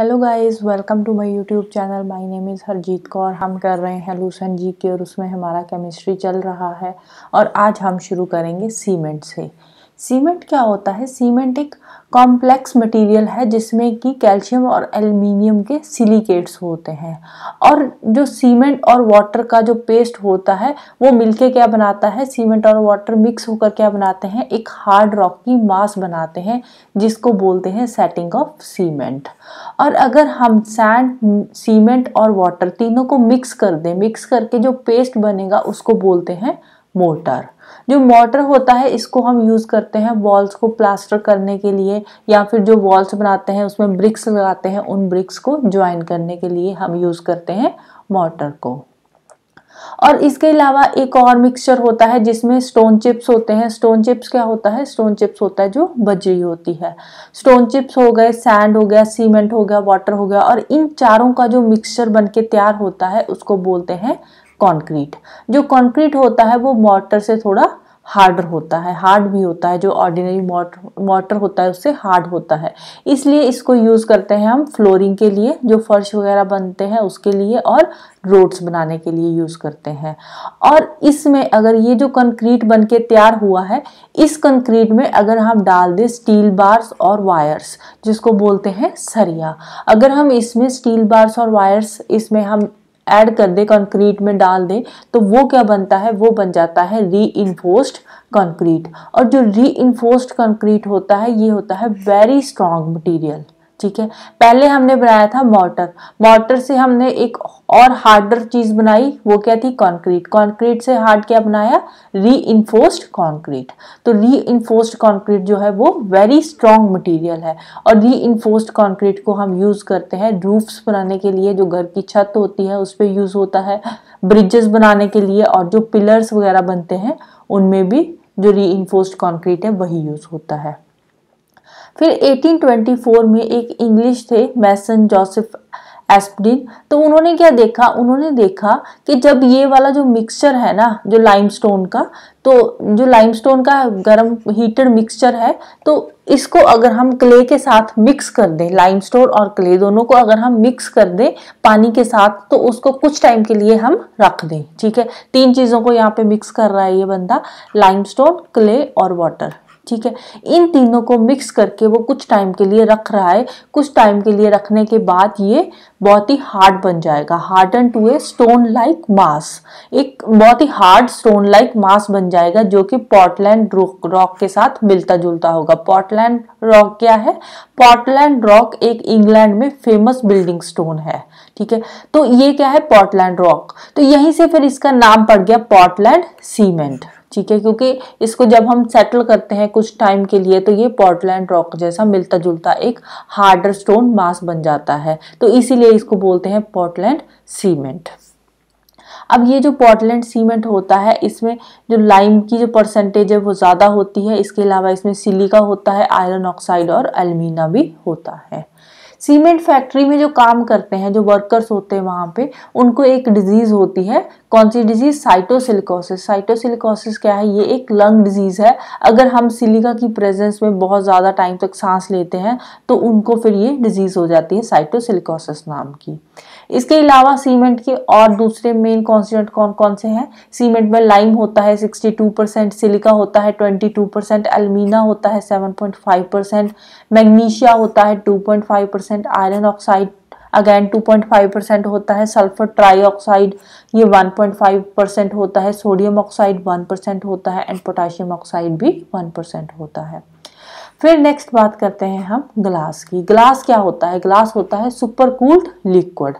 hello guys welcome to my YouTube channel my name is Harjeet Kaur हम कर रहे हैं लूसन जी के और उसमें हमारा केमिस्ट्री चल रहा है और आज हम शुरू करेंगे सीमेंट से सीमेंट क्या होता है सीमेंट एक कॉम्प्लेक्स मटेरियल है जिसमें कि कैल्शियम और एल्युमिनियम के सिलिकेट्स होते हैं और जो सीमेंट और वाटर का जो पेस्ट होता है वो मिलके क्या बनाता है सीमेंट और वाटर मिक्स होकर क्या बनाते हैं एक हार्ड रॉक की मास बनाते हैं जिसको बोलते हैं सेटिंग ऑफ सीमेंट और अगर हम सैंड सीमेंट और वाटर तीनों को मिक्स कर दें मिक्स करके जो पेस्ट बनेगा उसको बोलते हैं मोटर जो मोटर होता है इसको हम यूज़ करते हैं वॉल्स को प्लास्टर करने के लिए या फिर जो वॉल्स बनाते हैं उसमें ब्रिक्स लगाते हैं उन ब्रिक्स को ज्वाइन करने के लिए हम यूज़ करते हैं मोटर को और इसके अलावा एक और मिक्सचर होता है जिसमें स्टोन चिप्स होते हैं स्टोन चिप्स क्या होता है स्टोन चिप्स होता है जो बजरी होती है स्टोन चिप्स हो गए सैंड हो गया सीमेंट हो गया वाटर हो गया और इन चारों का जो मिक्सचर बन के तैयार होता है उसको बोलते हैं कंक्रीट जो कंक्रीट होता है वो मोटर से थोड़ा हार्डर होता है हार्ड भी होता है जो ऑर्डिनरी मोटर मोटर होता है उससे हार्ड होता है इसलिए इसको यूज़ करते हैं हम फ्लोरिंग के लिए जो फर्श वगैरह बनते हैं उसके लिए और रोड्स बनाने के लिए यूज़ करते हैं और इसमें अगर ये जो कंक्रीट बन के तैयार हुआ है इस कंक्रीट में अगर हम डाल दें स्टील बार्स और वायर्स जिसको बोलते हैं सरिया अगर हम इसमें स्टील बार्स और वायर्स इसमें हम ऐड कर दे कंक्रीट में डाल दे तो वो क्या बनता है वो बन जाता है री कंक्रीट और जो री कंक्रीट होता है ये होता है वेरी स्ट्रॉन्ग मटीरियल ठीक है पहले हमने बनाया था मोटर मोटर से हमने एक और हार्डर चीज़ बनाई वो क्या थी कंक्रीट कंक्रीट से हार्ड क्या बनाया री इन्फोर्स्ड कॉन्क्रीट तो री इन्फोर्स्ड कॉन्क्रीट जो है वो वेरी स्ट्रॉन्ग मटेरियल है और री इन्फोर्स्ड कॉन्क्रीट को हम यूज़ करते हैं रूफ्स बनाने के लिए जो घर की छत होती है उस पर यूज़ होता है ब्रिजेस बनाने के लिए और जो पिलर्स वगैरह बनते हैं उनमें भी जो री इन्फोर्स्ड कॉन्क्रीट है वही यूज़ होता है फिर 1824 में एक इंग्लिश थे मैसन जोसेफ एस्पडिन तो उन्होंने क्या देखा उन्होंने देखा कि जब ये वाला जो मिक्सचर है ना जो लाइमस्टोन का तो जो लाइमस्टोन का गर्म हीटेड मिक्सचर है तो इसको अगर हम क्ले के साथ मिक्स कर दें लाइमस्टोन और क्ले दोनों को अगर हम मिक्स कर दें पानी के साथ तो उसको कुछ टाइम के लिए हम रख दें ठीक है तीन चीज़ों को यहाँ पे मिक्स कर रहा है ये बंदा लाइमस्टोन क्ले और वाटर ठीक है इन तीनों को मिक्स करके वो कुछ टाइम के लिए रख रहा है कुछ टाइम के लिए रखने के बाद ये बहुत ही हार्ड बन जाएगा and to a stone like mass एक बहुत ही हार्ड स्टोन लाइक मास बन जाएगा जो कि पॉटलैंड रॉक के साथ मिलता जुलता होगा पॉटलैंड रॉक क्या है पॉटलैंड रॉक एक इंग्लैंड में फेमस बिल्डिंग स्टोन है ठीक है तो ये क्या है पॉटलैंड रॉक तो यहीं से फिर इसका नाम पड़ गया पॉटलैंड सीमेंट ठीक है क्योंकि इसको जब हम सेटल करते हैं कुछ टाइम के लिए तो ये पोर्टलैंड रॉक जैसा मिलता जुलता एक हार्डर स्टोन मास बन जाता है तो इसीलिए इसको बोलते हैं पोर्टलैंड सीमेंट अब ये जो पोर्टलैंड सीमेंट होता है इसमें जो लाइम की जो परसेंटेज है वो ज़्यादा होती है इसके अलावा इसमें सिलिका होता है आयरन ऑक्साइड और एलमीना भी होता है सीमेंट फैक्ट्री में जो काम करते हैं जो वर्कर्स होते हैं वहाँ पे उनको एक डिजीज़ होती है कौन सी डिजीज़ साइटोसिलिकोसिस साइटोसिलिकोसिस क्या है ये एक लंग डिजीज़ है अगर हम सिलिका की प्रेजेंस में बहुत ज़्यादा टाइम तक सांस लेते हैं तो उनको फिर ये डिजीज़ हो जाती है साइटोसिलिकोसिस नाम की इसके अलावा सीमेंट के और दूसरे मेन कॉन्स्टिट्यूंट कौन कौन से हैं सीमेंट में लाइम होता है 62 परसेंट सिलिका होता है 22 परसेंट एलमीना होता है 7.5 परसेंट मैग्नीशिया होता है 2.5 percent iron oxide again 2.5 percent होता है सल्फर ट्राईऑक्साइड ये 1.5 परसेंट होता है सोडियम ऑक्साइड 1 परसेंट होता है एंड पोटाशियम ऑक्साइड भी 1 परसेंट होता है फिर नेक्स्ट बात करते हैं हम ग्लास की ग्लास क्या होता है ग्लास होता है सुपर कूल्ड लिक्विड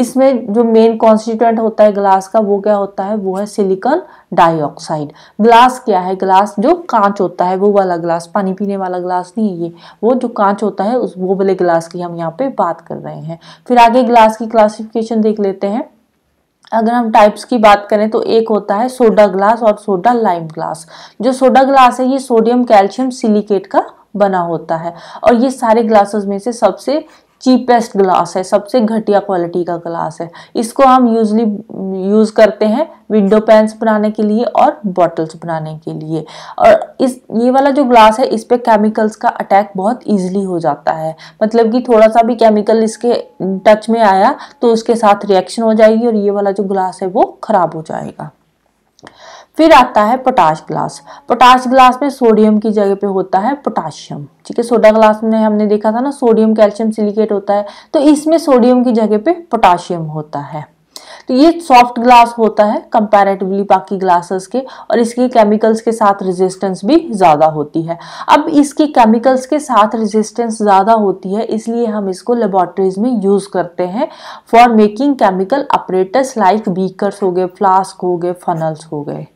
इसमें जो मेन कॉन्स्टिट्यूंट होता है ग्लास का वो क्या होता है वो है सिलिकॉन डाइऑक्साइड ग्लास क्या है ग्लास जो कांच होता है वो वाला ग्लास पानी पीने वाला ग्लास नहीं है ये वो जो कांच होता है उस वो वाले ग्लास की हम यहाँ पे बात कर रहे हैं फिर आगे ग्लास की क्लासिफिकेशन देख लेते हैं अगर हम टाइप्स की बात करें तो एक होता है सोडा ग्लास और सोडा लाइम ग्लास जो सोडा ग्लास है ये सोडियम कैल्शियम सिलिकेट का बना होता है और ये सारे ग्लासेस में से सबसे चीपेस्ट ग्लास है सबसे घटिया क्वालिटी का ग्लास है इसको हम यूजली यूज़ करते हैं विंडो पैंस बनाने के लिए और बॉटल्स बनाने के लिए और इस ये वाला जो ग्लास है इस पर केमिकल्स का अटैक बहुत ईजिली हो जाता है मतलब कि थोड़ा सा भी केमिकल इसके टच में आया तो उसके साथ रिएक्शन हो जाएगी और ये वाला जो ग्लास है वो ख़राब हो जाएगा फिर आता है पोटाश ग्लास पोटाश ग्लास में सोडियम की जगह पे होता है पोटाशियम ठीक है सोडा ग्लास में हमने देखा था ना सोडियम कैल्शियम सिलिकेट होता है तो इसमें सोडियम की जगह पे पोटाशियम होता है तो ये सॉफ्ट ग्लास होता है कंपैरेटिवली बाकी ग्लासेस के और इसकी केमिकल्स के साथ रेजिस्टेंस भी ज़्यादा होती है अब इसकी केमिकल्स के साथ रेजिस्टेंस ज़्यादा होती है इसलिए हम इसको लेबॉर्ट्रीज में यूज़ करते हैं for making chemical apparatus like beakers हो गए फ्लास्क हो गए फनल्स हो गए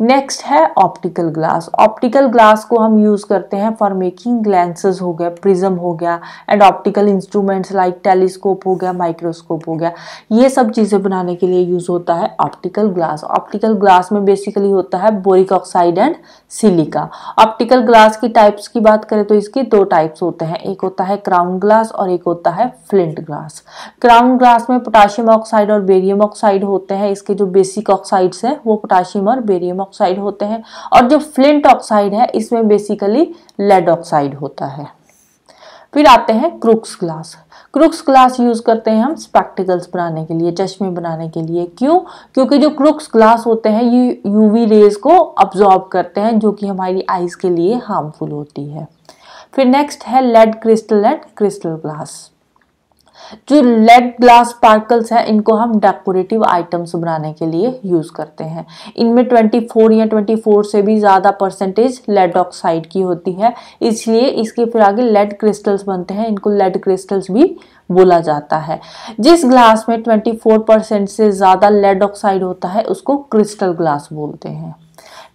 नेक्स्ट है ऑप्टिकल ग्लास ऑप्टिकल ग्लास को हम यूज़ करते हैं फॉर मेकिंग ग्लैंसेज हो गया प्रिज्म हो गया and optical instruments like telescope हो गया माइक्रोस्कोप हो गया ये सब चीज़ें बनाने के लिए यूज़ होता है ऑप्टिकल ग्लास ऑप्टिकल ग्लास में बेसिकली होता है boric oxide and silica optical glass की टाइप्स की बात करें तो इसके दो टाइप्स होते हैं एक होता है क्राउन ग्लास और एक होता है फ्लिंट ग्लास क्राउन ग्लास में पोटाशियम ऑक्साइड और बेरियम ऑक्साइड होते हैं इसके जो बेसिक ऑक्साइड्स हैं वो पोटाशियम और बेरियम ऑक्साइड होते हैं और जो फ्लिंट ऑक्साइड है इसमें बेसिकली लेड ऑक्साइड होता है फिर आते हैं Crookes glass Crookes glass use करते हैं हम स्पेक्टिकल्स बनाने के लिए चश्मे बनाने के लिए क्यों क्योंकि जो क्रुक्स ग्लास होते हैं ये यूवी रेज को अब्जॉर्ब करते हैं जो कि हमारी आईज के लिए हार्मफुल होती है फिर नेक्स्ट है lead crystal and crystal glass जो लेड ग्लास पार्कल्स हैं इनको हम डेकोरेटिव आइटम्स बनाने के लिए यूज़ करते हैं इनमें 24 या 24 से भी ज़्यादा परसेंटेज लेड ऑक्साइड की होती है इसलिए इसके फिर आगे लेड क्रिस्टल्स बनते हैं इनको लेड क्रिस्टल्स भी बोला जाता है जिस ग्लास में 24 परसेंट से ज़्यादा लेड ऑक्साइड होता है उसको क्रिस्टल ग्लास बोलते हैं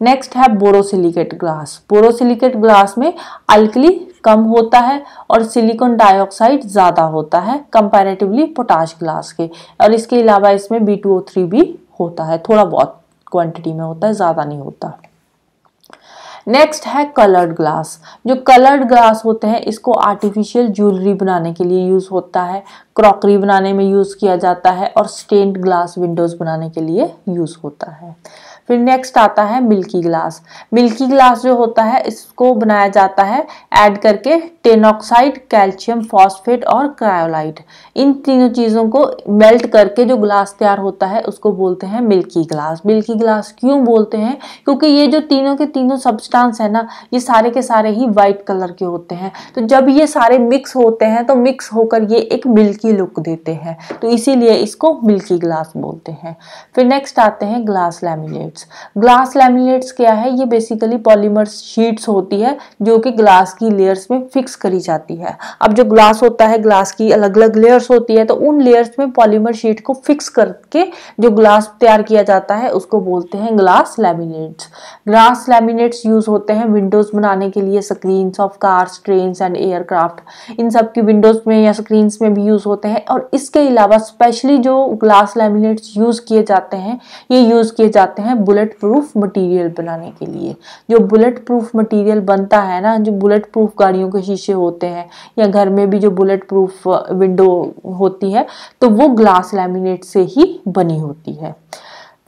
नेक्स्ट है बोरोसिलिकेट ग्लास बोरोसिलिकेट ग्लास में अल्कली कम होता है और सिलिकॉन डाइऑक्साइड ज़्यादा होता है कंपैरेटिवली पोटाश ग्लास के और इसके अलावा इसमें बी टू ओ थ्री भी होता है थोड़ा बहुत क्वांटिटी में होता है ज़्यादा नहीं होता नेक्स्ट है कलर्ड ग्लास जो कलर्ड ग्लास होते हैं इसको आर्टिफिशियल ज्वेलरी बनाने के लिए यूज़ होता है क्रॉकरी बनाने में यूज़ किया जाता है और स्टेंड ग्लास विंडोज़ बनाने के लिए यूज़ होता है फिर नेक्स्ट आता है मिल्की ग्लास मिल्की ग्लास जो होता है इसको बनाया जाता है ऐड करके टेनोक्साइड कैल्शियम फॉस्फेट और क्रायोलाइट इन तीनों चीज़ों को मेल्ट करके जो ग्लास तैयार होता है उसको बोलते हैं मिल्की ग्लास मिल्की ग्लास क्यों बोलते हैं क्योंकि ये जो तीनों के तीनों सब्सटांस है ना ये सारे के सारे ही वाइट कलर के होते हैं तो जब ये सारे मिक्स होते हैं तो मिक्स होकर ये एक मिल्की लुक देते हैं तो इसीलिए इसको मिल्की ग्लास बोलते हैं फिर नेक्स्ट आते हैं glass laminate laminates glass laminates क्या है ये बेसिकली पॉलीमर शीट्स होती है जो कि ग्लास की लेयर्स में फिक्स करी जाती है अब जो ग्लास होता है ग्लास की अलग अलग लेयर्स होती है तो उन लेयर्स में पॉलीमर शीट को फिक्स करके जो ग्लास तैयार किया जाता है उसको बोलते हैं glass laminates glass laminates use होते हैं विंडोज बनाने के लिए screen of cars train and aircraft इन सब की विंडोज में या स्क्रीन में भी यूज होते हैं और इसके अलावा स्पेशली जो ग्लास लैमिनेट्स यूज किए जाते हैं ये यूज किए जाते हैं बुलेट प्रूफ मटेरियल बनाने के लिए जो बुलेट प्रूफ मटेरियल बनता है ना जो बुलेट प्रूफ गाड़ियों के शीशे होते हैं या घर में भी जो बुलेट प्रूफ विंडो होती है तो वो ग्लास लैमिनेट से ही बनी होती है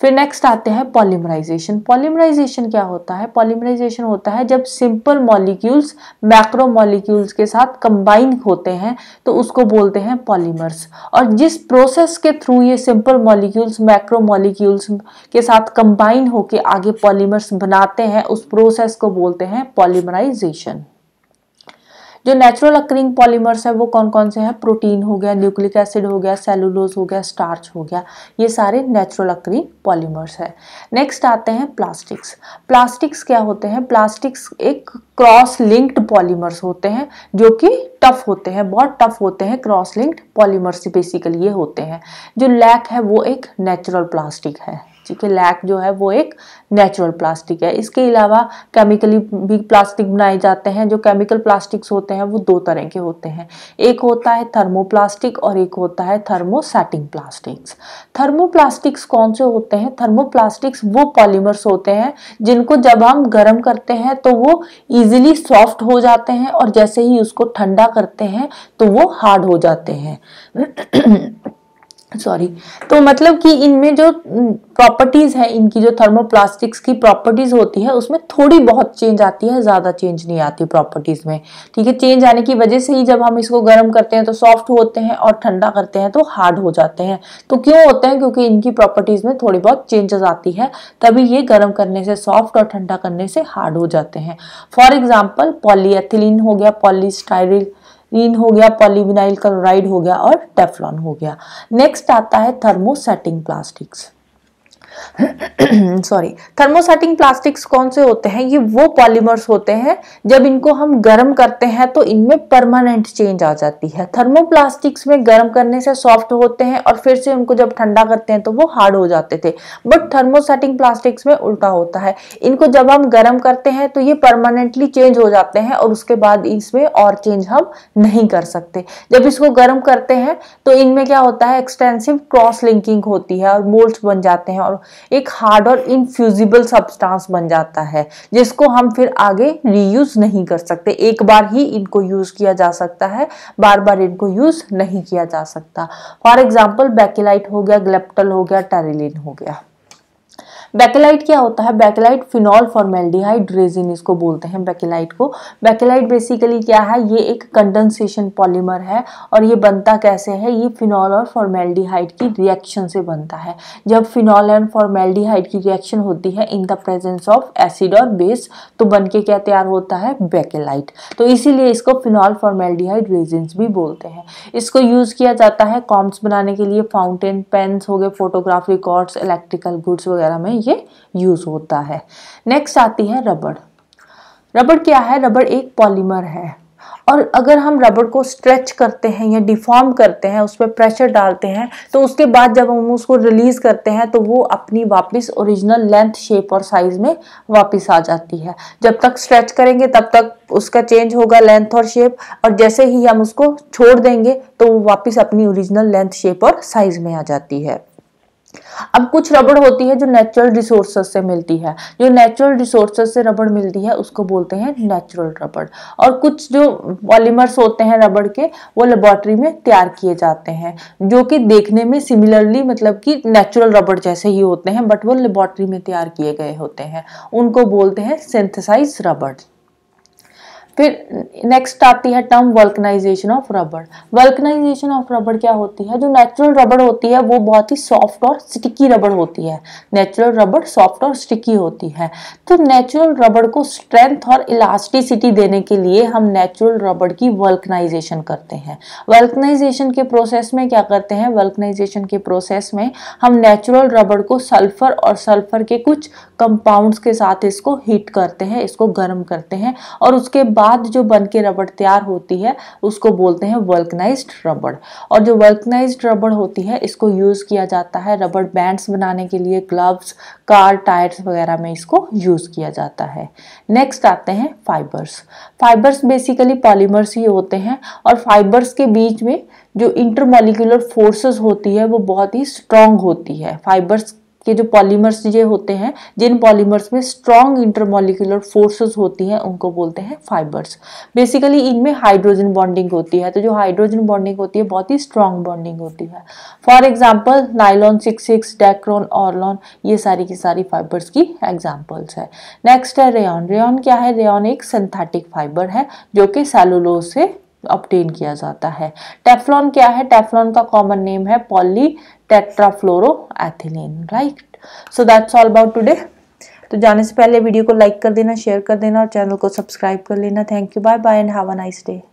फिर नेक्स्ट आते हैं पॉलीमराइजेशन पॉलीमराइजेशन क्या होता है पॉलीमराइजेशन होता है जब सिंपल मॉलिक्यूल्स मैक्रो मॉलिक्यूल्स के साथ कंबाइन होते हैं तो उसको बोलते हैं पॉलीमर्स और जिस प्रोसेस के थ्रू ये सिंपल मॉलिक्यूल्स मैक्रो मॉलिक्यूल्स के साथ कंबाइन होकर आगे पॉलीमर्स बनाते हैं उस प्रोसेस को बोलते हैं पॉलीमराइजेशन जो नेचुरल अक्रिंग पॉलीमर्स है वो कौन कौन से हैं प्रोटीन हो गया न्यूक्लिक एसिड हो गया सेलुलोज हो गया स्टार्च हो गया ये सारे नेचुरल अक्रिंग पॉलीमर्स है नेक्स्ट आते हैं प्लास्टिक्स प्लास्टिक्स क्या होते हैं प्लास्टिक्स एक क्रॉस लिंक्ड पॉलीमर्स होते हैं जो कि टफ होते हैं बहुत टफ होते हैं क्रॉस लिंक्ड पॉलीमर्स बेसिकली ये होते हैं जो लैक है वो एक नेचुरल प्लास्टिक है प्लास्टिक है लैक जो है वो एक नेचुरल प्लास्टिक है इसके अलावा केमिकली भी प्लास्टिक बनाए जाते हैं जो केमिकल प्लास्टिक्स होते हैं वो दो तरह के होते हैं एक होता है थर्मोप्लास्टिक और एक होता है थर्मोसेटिंग प्लास्टिक्स थर्मोप्लास्टिक्स कौन से होते हैं थर्मोप्लास्टिक्स वो पॉलीमर्स होते हैं जिनको जब हम गर्म करते हैं तो वो ईजिली सॉफ्ट हो जाते हैं और जैसे ही उसको ठंडा करते हैं तो वो हार्ड हो जाते हैं सॉरी तो मतलब कि इनमें जो प्रॉपर्टीज़ है इनकी जो थर्मोप्लास्टिक्स की प्रॉपर्टीज़ होती है उसमें थोड़ी बहुत चेंज आती है ज़्यादा चेंज नहीं आती प्रॉपर्टीज़ में ठीक है चेंज आने की वजह से ही जब हम इसको गर्म करते हैं तो सॉफ्ट होते हैं और ठंडा करते हैं तो हार्ड हो जाते हैं तो क्यों होते हैं क्योंकि इनकी प्रॉपर्टीज़ में थोड़ी बहुत चेंजेस आती है तभी ये गर्म करने से सॉफ्ट और ठंडा करने से हार्ड हो जाते हैं फॉर एग्जाम्पल पॉलीएथिलीन हो गया पॉलीस्टाइरिल इन हो गया पॉलीविनाइल क्लोराइड हो गया और टेफलॉन हो गया नेक्स्ट आता है thermosetting plastics sorry thermosetting plastics कौन से होते हैं ये वो पॉलीमर्स होते हैं जब इनको हम गर्म करते हैं तो इनमें परमानेंट चेंज आ जाती है थर्मोप्लास्टिक्स में गर्म करने से सॉफ्ट होते हैं और फिर से उनको जब ठंडा करते हैं तो वो हार्ड हो जाते थे बट थर्मोसेटिंग प्लास्टिक्स में उल्टा होता है इनको जब हम गर्म करते हैं तो ये परमानेंटली चेंज हो जाते हैं और उसके बाद इसमें और चेंज हम नहीं कर सकते जब इसको गर्म करते हैं तो इनमें क्या होता है एक्सटेंसिव क्रॉस लिंकिंग होती है और मोल्ड्स बन जाते हैं और एक हार्ड और इनफ्यूजिबल सब्सटेंस बन जाता है जिसको हम फिर आगे रीयूज नहीं कर सकते एक बार ही इनको यूज़ किया जा सकता है बार बार इनको यूज़ नहीं किया जा सकता फॉर एग्जाम्पल बैकेलाइट हो गया ग्लेप्टल हो गया टेरिलिन हो गया बैकेलाइट क्या होता है बैकेलाइट फिनॉल फॉर्मेल्डिहाइड रेजिन इसको बोलते हैं बैकेलाइट को बैकेलाइट बेसिकली क्या है ये एक कंडेंसेशन पॉलीमर है और ये बनता कैसे है ये फिनॉल और फॉर्मेल्डिहाइड की रिएक्शन से बनता है जब फिनॉल एंड फॉर्मेल्डिहाइड की रिएक्शन होती है in the presence of acid और बेस तो बन के क्या तैयार होता है बैकेलाइट तो इसीलिए इसको फिनॉल फॉर्मेल्डिहाइड रेजिन भी बोलते हैं इसको यूज़ किया जाता है कॉम्स बनाने के लिए फाउंटेन पेन्स हो गए फोटोग्राफ रिकॉर्ड्स इलेक्ट्रिकल गुड्स वगैरह में ये यूज़ होता है नेक्स्ट आती है रबड़ रबड़ क्या है रबड़ एक पॉलीमर है और अगर हम रबड़ को स्ट्रेच करते हैं या डिफॉर्म करते हैं उस पर प्रेशर डालते हैं तो उसके बाद जब हम उसको रिलीज़ करते हैं तो वो अपनी वापस ओरिजिनल लेंथ शेप और साइज़ में वापस आ जाती है जब तक स्ट्रेच करेंगे तब तक उसका चेंज होगा लेंथ और शेप और जैसे ही हम उसको छोड़ देंगे तो वो वापस अपनी ओरिजिनल लेंथ शेप और साइज़ में आ जाती है अब कुछ रबड़ होती है जो नेचुरल रिसोर्सेज से मिलती है जो नेचुरल रिसोर्सेज से रबड़ मिलती है उसको बोलते हैं नेचुरल रबड़ और कुछ जो पॉलीमर्स होते हैं रबड़ के वो लेबॉर्ट्री में तैयार किए जाते हैं जो कि देखने में सिमिलरली मतलब कि नेचुरल रबड़ जैसे ही होते हैं बट वो लेबॉर्ट्री में तैयार किए गए होते हैं उनको बोलते हैं सिंथेसाइज रबड़ फिर नेक्स्ट आती है टर्म वर्कनाइजेशन ऑफ रबड़ वर्कनाइजेशन ऑफ रबड़ क्या होती है जो नेचुरल रबड़ होती है वो बहुत ही सॉफ्ट और स्टिकी रबड़ होती है नेचुरल रबड़ सॉफ्ट और स्टिकी होती है तो नेचुरल रबड़ को स्ट्रेंथ और इलास्टिसिटी देने के लिए हम नेचुरल रबड़ की वर्कनाइजेशन करते हैं वर्कनाइजेशन के प्रोसेस में क्या करते हैं वर्कनाइजेशन के प्रोसेस में हम नेचुरल रबड़ को सल्फर और सल्फर के कुछ कंपाउंड्स के साथ इसको हीट करते हैं इसको गर्म करते हैं और उसके बाद बाद जो बन के रबड़ तैयार होती है उसको बोलते हैं वर्कनाइज रबड़ और जो वर्कनाइज रबड़ होती है इसको यूज़ किया जाता है रबड़ बैंड्स बनाने के लिए ग्लव्स कार टायर्स वगैरह में इसको यूज़ किया जाता है नेक्स्ट आते हैं फाइबर्स फाइबर्स बेसिकली पॉलीमर्स ही होते हैं और फाइबर्स के बीच में जो इंटरमोलिकुलर फोर्सेस होती है वो बहुत ही स्ट्रांग होती है फाइबर्स के जो पॉलीमर्स ये होते हैं जिन पॉलीमर्स में स्ट्रॉन्ग इंटरमोलिकुलर फोर्सेस होती हैं उनको बोलते हैं फाइबर्स बेसिकली इनमें हाइड्रोजन बॉन्डिंग होती है तो जो हाइड्रोजन बॉन्डिंग होती है बहुत ही स्ट्रॉन्ग बॉन्डिंग होती है for example nylon six six Dacron Orlon ये सारी की सारी फाइबर्स की एग्जाम्पल्स है नेक्स्ट है रेन रेन क्या है रेन एक सिंथेटिक फाइबर है जो कि सेलुलोज से ऑप्टेन किया जाता है टेफ्लॉन क्या है टेफ्लॉन का कॉमन नेम है polytetrafluoroethylene right so that's all about today तो जाने से पहले वीडियो को लाइक कर देना शेयर कर देना और चैनल को सब्सक्राइब कर लेना thank you bye bye and have a nice day